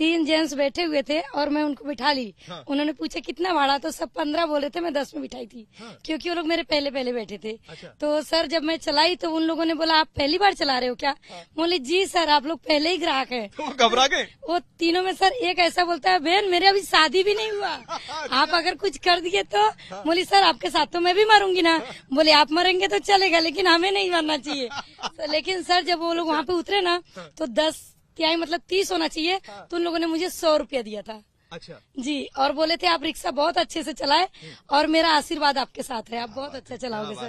तीन जेंट्स बैठे हुए थे और मैं उनको बिठा ली हाँ। उन्होंने पूछा कितना भाड़ा तो सब पंद्रह बोले थे मैं दस में बिठाई थी हाँ। क्योंकि वो लोग मेरे पहले पहले बैठे थे अच्छा। तो सर जब मैं चलाई तो उन लोगों ने बोला आप पहली बार चला रहे हो क्या हाँ। बोले जी सर आप लोग पहले ही ग्राहक है घबरा गए वो तीनों में सर एक ऐसा बोलता है बहन मेरे अभी शादी भी नहीं हुआ अच्छा। आप अगर कुछ कर दिए तो हाँ। बोली सर आपके साथ तो मैं भी मरूंगी ना बोले आप मरेंगे तो चलेगा लेकिन हमें नहीं मरना चाहिए लेकिन सर जब वो लोग अच्छा। वहाँ पे उतरे ना हाँ। तो दस आई मतलब तीस होना चाहिए हाँ। तो उन लोगों ने मुझे सौ रूपया दिया था अच्छा जी और बोले थे आप रिक्शा बहुत अच्छे से चलाए हम्म। और मेरा आशीर्वाद आपके साथ हाँ, अच्छा है आप बहुत अच्छा चलाओगे सर